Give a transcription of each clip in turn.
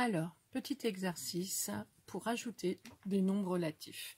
Alors, petit exercice pour ajouter des nombres relatifs.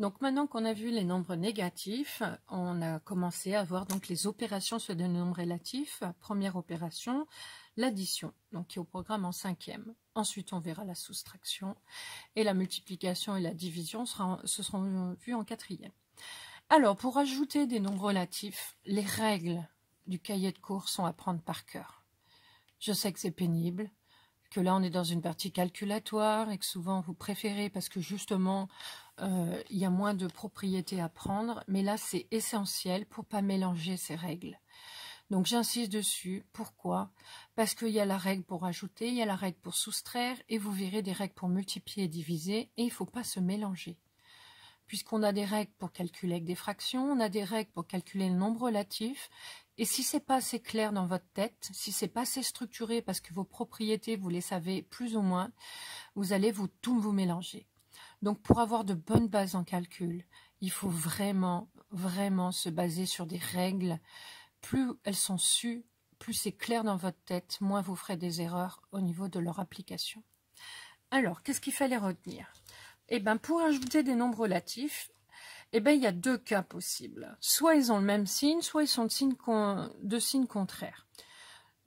Donc maintenant qu'on a vu les nombres négatifs, on a commencé à voir donc les opérations sur des nombres relatifs. Première opération, l'addition, donc qui est au programme en cinquième. Ensuite, on verra la soustraction et la multiplication et la division se seront vues en quatrième. Alors, pour ajouter des nombres relatifs, les règles du cahier de cours sont à prendre par cœur. Je sais que c'est pénible, que là on est dans une partie calculatoire et que souvent vous préférez parce que justement euh, il y a moins de propriétés à prendre, mais là c'est essentiel pour ne pas mélanger ces règles. Donc j'insiste dessus. Pourquoi Parce qu'il y a la règle pour ajouter, il y a la règle pour soustraire, et vous verrez des règles pour multiplier et diviser, et il ne faut pas se mélanger puisqu'on a des règles pour calculer avec des fractions, on a des règles pour calculer le nombre relatif, et si c'est pas assez clair dans votre tête, si c'est pas assez structuré parce que vos propriétés, vous les savez plus ou moins, vous allez vous tout vous mélanger. Donc pour avoir de bonnes bases en calcul, il faut vraiment, vraiment se baser sur des règles. Plus elles sont sues, plus c'est clair dans votre tête, moins vous ferez des erreurs au niveau de leur application. Alors, qu'est-ce qu'il fallait retenir eh ben, pour ajouter des nombres relatifs, eh ben, il y a deux cas possibles. Soit ils ont le même signe, soit ils sont de, signes contraires.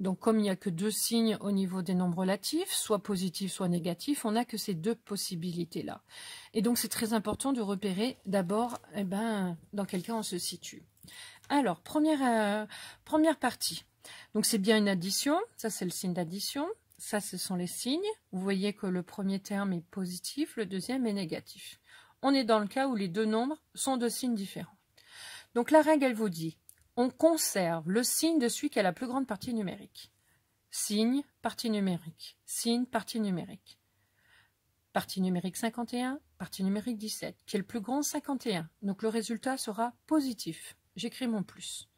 Donc, comme il n'y a que deux signes au niveau des nombres relatifs, soit positifs, soit négatifs, on n'a que ces deux possibilités-là. Et donc, c'est très important de repérer d'abord eh ben, dans quel cas on se situe. Alors, première, euh, première partie. Donc, c'est bien une addition. Ça, c'est le signe d'addition. Ça, ce sont les signes. Vous voyez que le premier terme est positif, le deuxième est négatif. On est dans le cas où les deux nombres sont de signes différents. Donc la règle, elle vous dit, on conserve le signe de celui qui a la plus grande partie numérique. Signe, partie numérique. Signe, partie numérique. Partie numérique 51, partie numérique 17, qui est le plus grand 51. Donc le résultat sera positif. J'écris mon plus.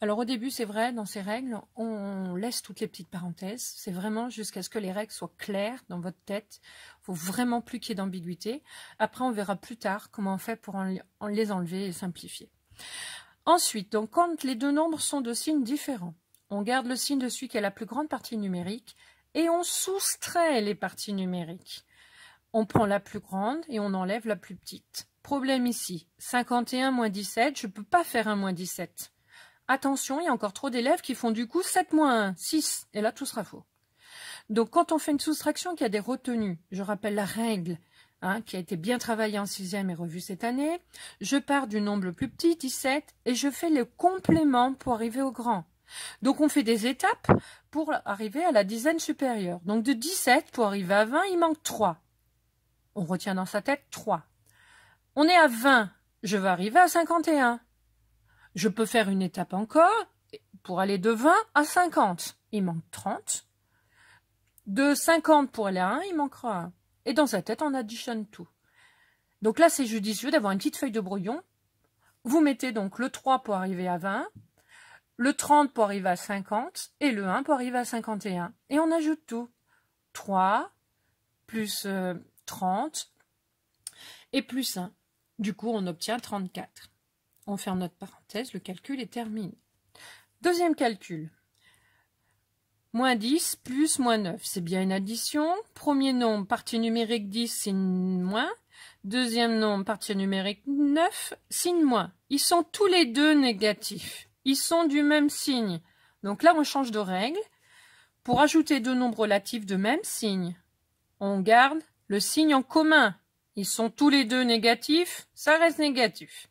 Alors au début, c'est vrai, dans ces règles, on laisse toutes les petites parenthèses. C'est vraiment jusqu'à ce que les règles soient claires dans votre tête. Il faut vraiment plus qu'il y ait d'ambiguïté. Après, on verra plus tard comment on fait pour les enlever et simplifier. Ensuite, donc, quand les deux nombres sont de signes différents, on garde le signe de celui qui a la plus grande partie numérique et on soustrait les parties numériques. On prend la plus grande et on enlève la plus petite. Problème ici, 51 moins 17, je ne peux pas faire un moins 17 attention, il y a encore trop d'élèves qui font du coup 7 moins 1, 6, et là tout sera faux. Donc quand on fait une soustraction qui a des retenues, je rappelle la règle hein, qui a été bien travaillée en sixième et revue cette année, je pars du nombre le plus petit, 17, et je fais le complément pour arriver au grand. Donc on fait des étapes pour arriver à la dizaine supérieure. Donc de 17 pour arriver à 20, il manque 3. On retient dans sa tête 3. On est à 20, je vais arriver à 51. Je peux faire une étape encore pour aller de 20 à 50. Il manque 30. De 50 pour aller à 1, il manquera 1. Et dans sa tête, on additionne tout. Donc là, c'est judicieux d'avoir une petite feuille de brouillon. Vous mettez donc le 3 pour arriver à 20, le 30 pour arriver à 50 et le 1 pour arriver à 51. Et on ajoute tout. 3 plus 30 euh, et plus 1. Du coup, on obtient 34. On ferme notre parenthèse, le calcul est terminé. Deuxième calcul. Moins 10 plus moins 9, c'est bien une addition. Premier nombre, partie numérique 10, signe moins. Deuxième nombre, partie numérique 9, signe moins. Ils sont tous les deux négatifs. Ils sont du même signe. Donc là, on change de règle. Pour ajouter deux nombres relatifs de même signe, on garde le signe en commun. Ils sont tous les deux négatifs, ça reste négatif.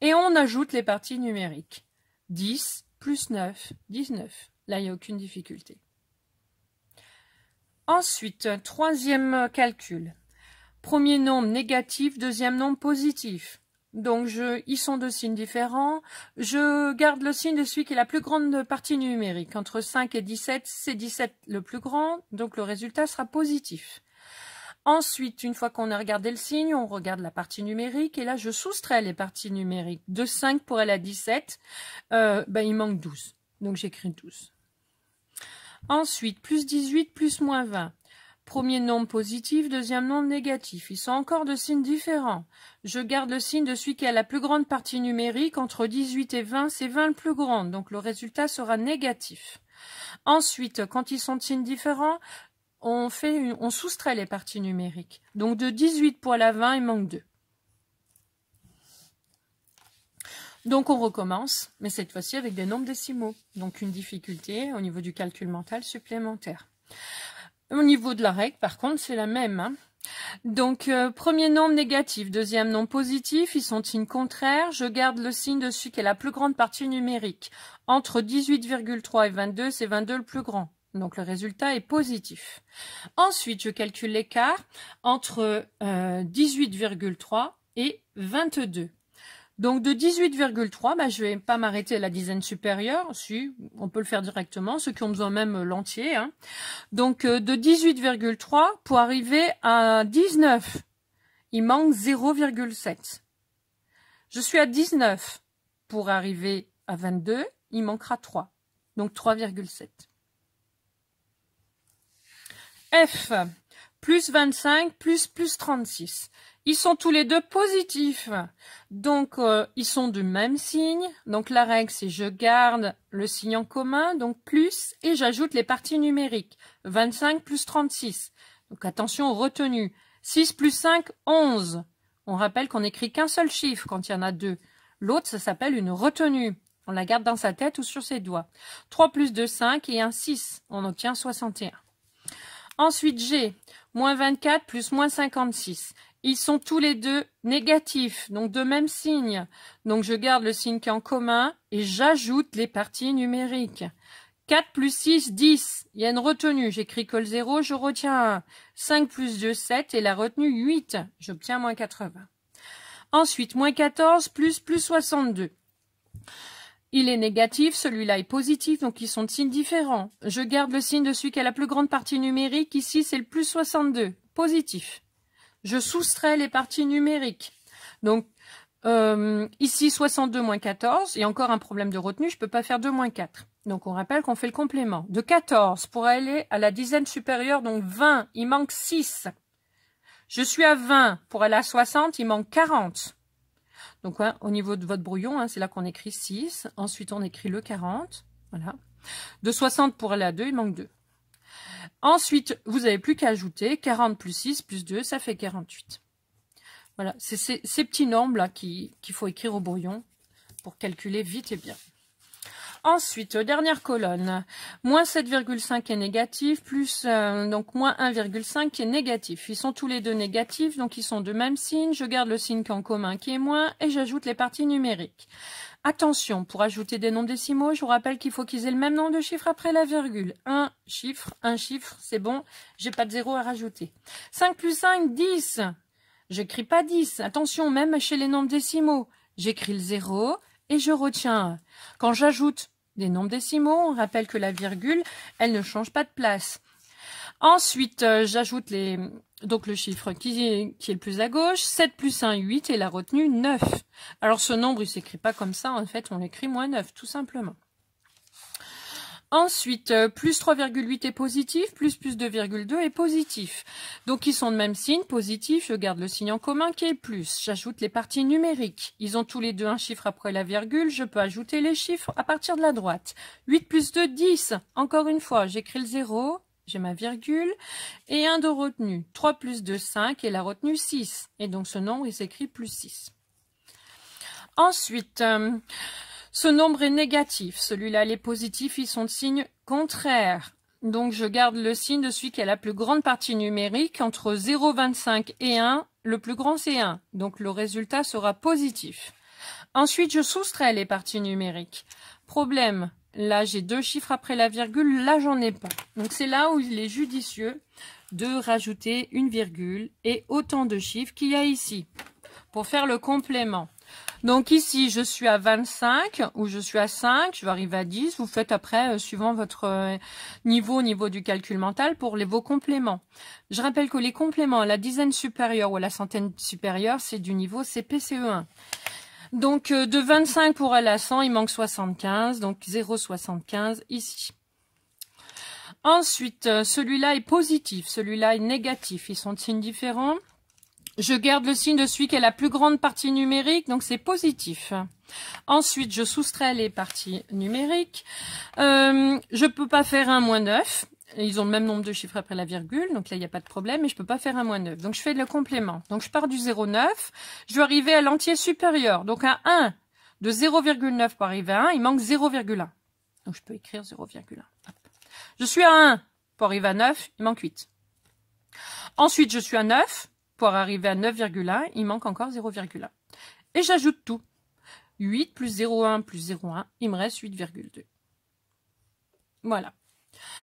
Et on ajoute les parties numériques. 10 plus 9, 19. Là, il n'y a aucune difficulté. Ensuite, troisième calcul. Premier nombre négatif, deuxième nombre positif. Donc, je, ils sont deux signes différents. Je garde le signe de celui qui est la plus grande partie numérique. Entre 5 et 17, c'est 17 le plus grand, donc le résultat sera positif. Ensuite, une fois qu'on a regardé le signe, on regarde la partie numérique. Et là, je soustrais les parties numériques. De 5 pour elle à 17, euh, ben, il manque 12. Donc, j'écris 12. Ensuite, plus 18, plus moins 20. Premier nombre positif, deuxième nombre négatif. Ils sont encore de signes différents. Je garde le signe de celui qui a la plus grande partie numérique. Entre 18 et 20, c'est 20 le plus grand. Donc le résultat sera négatif. Ensuite, quand ils sont de signes différents, on, fait on soustrait les parties numériques. Donc de 18 poils à 20, il manque 2. Donc on recommence, mais cette fois-ci avec des nombres décimaux. Donc une difficulté au niveau du calcul mental supplémentaire. Au niveau de la règle, par contre, c'est la même. Hein. Donc, euh, premier nombre négatif, deuxième nombre positif, ils sont signes contraires. Je garde le signe de celui qui est la plus grande partie numérique. Entre 18,3 et 22, c'est 22 le plus grand. Donc le résultat est positif. Ensuite, je calcule l'écart entre 18,3 euh, et 22. Donc de 18,3, bah, je ne vais pas m'arrêter à la dizaine supérieure, si on peut le faire directement, ceux qui ont besoin même euh, l'entier. Hein. Donc euh, de 18,3 pour arriver à 19, il manque 0,7. Je suis à 19 pour arriver à 22, il manquera 3, donc 3,7. F, plus 25, plus, plus 36. Ils sont tous les deux positifs. Donc, euh, ils sont du même signe. Donc, la règle, c'est je garde le signe en commun, donc plus, et j'ajoute les parties numériques. 25 plus 36. Donc, attention aux retenues. 6 plus 5, 11. On rappelle qu'on n'écrit qu'un seul chiffre quand il y en a deux. L'autre, ça s'appelle une retenue. On la garde dans sa tête ou sur ses doigts. 3 plus 2, 5 et un 6. On obtient 61. Ensuite, j'ai moins 24 plus moins 56. Ils sont tous les deux négatifs, donc de même signe. Donc je garde le signe qui est en commun et j'ajoute les parties numériques. 4 plus 6, 10. Il y a une retenue. J'écris col 0, je retiens 1. 5 plus 2, 7. Et la retenue, 8. J'obtiens moins 80. Ensuite, moins 14 plus plus 62. Il est négatif, celui-là est positif, donc ils sont de signes différents. Je garde le signe de celui qui a la plus grande partie numérique. Ici, c'est le plus 62, positif. Je soustrais les parties numériques. Donc, euh, ici, 62 moins 14, et encore un problème de retenue, je ne peux pas faire 2 moins 4. Donc, on rappelle qu'on fait le complément. De 14 pour aller à la dizaine supérieure, donc 20, il manque 6. Je suis à 20 pour aller à 60, il manque 40. Donc au niveau de votre brouillon, hein, c'est là qu'on écrit 6. Ensuite, on écrit le 40. Voilà. De 60 pour aller à 2, il manque 2. Ensuite, vous n'avez plus qu'à ajouter 40 plus 6 plus 2, ça fait 48. Voilà, c'est ces, petits nombres-là qu'il faut écrire au brouillon pour calculer vite et bien. Ensuite, dernière colonne, moins 7,5 est négatif, plus euh, donc moins 1,5 qui est négatif. Ils sont tous les deux négatifs, donc ils sont de même signe. Je garde le signe qu'en commun qui est moins et j'ajoute les parties numériques. Attention, pour ajouter des nombres décimaux, je vous rappelle qu'il faut qu'ils aient le même nombre de chiffres après la virgule. Un chiffre, un chiffre, c'est bon, j'ai pas de zéro à rajouter. 5 plus 5, 10. J'écris pas 10. Attention, même chez les nombres décimaux. J'écris le 0, et je retiens. Quand j'ajoute des nombres décimaux, on rappelle que la virgule, elle ne change pas de place. Ensuite, euh, j'ajoute les donc le chiffre qui est, qui est, le plus à gauche, 7 plus 1, 8, et la retenue 9. Alors ce nombre, il s'écrit pas comme ça, en fait, on l'écrit moins 9, tout simplement. Ensuite, euh, plus 3,8 est positif, plus plus 2,2 est positif. Donc ils sont de même signe, positif, je garde le signe en commun qui est plus. J'ajoute les parties numériques. Ils ont tous les deux un chiffre après la virgule, je peux ajouter les chiffres à partir de la droite. 8 plus 2, 10. Encore une fois, j'écris le 0, j'ai ma virgule, et un de retenue. 3 plus 2, 5, et la retenue 6. Et donc ce nombre, il s'écrit plus 6. Ensuite... Euh, ce nombre est négatif, celui-là est positif, ils sont de signes contraires. Donc je garde le signe de celui qui a la plus grande partie numérique, entre 0,25 et 1, le plus grand c'est 1, donc le résultat sera positif. Ensuite, je soustrais les parties numériques. Problème, là j'ai deux chiffres après la virgule, là j'en ai pas. Donc c'est là où il est judicieux de rajouter une virgule et autant de chiffres qu'il y a ici pour faire le complément. Donc ici, je suis à 25 ou je suis à 5, je vais arriver à 10. Vous faites après, euh, suivant votre euh, niveau, niveau du calcul mental, pour les, vos compléments. Je rappelle que les compléments à la dizaine supérieure ou à la centaine supérieure, c'est du niveau CPCE1. Donc euh, de 25 pour aller à 100, il manque 75, donc 0,75 ici. Ensuite, celui-là est positif, celui-là est négatif. Ils sont de signes différents. Je garde le signe de celui qui a la plus grande partie numérique, donc c'est positif. Ensuite, je soustrais les parties numériques. Euh, je peux pas faire un moins 9. Ils ont le même nombre de chiffres après la virgule, donc là, il n'y a pas de problème, mais je peux pas faire un moins 9. Donc, je fais le complément. Donc, je pars du 0,9. Je vais arriver à l'entier supérieur. Donc, à 1 de 0,9 pour arriver à 1, il manque 0,1. Donc, je peux écrire 0,1. Je suis à 1 pour arriver à 9, il manque 8. Ensuite, je suis à 9. Pour arriver à 9,1, il manque encore 0,1. Et j'ajoute tout. 8 plus 0,1 plus 0,1, il me reste 8,2. Voilà.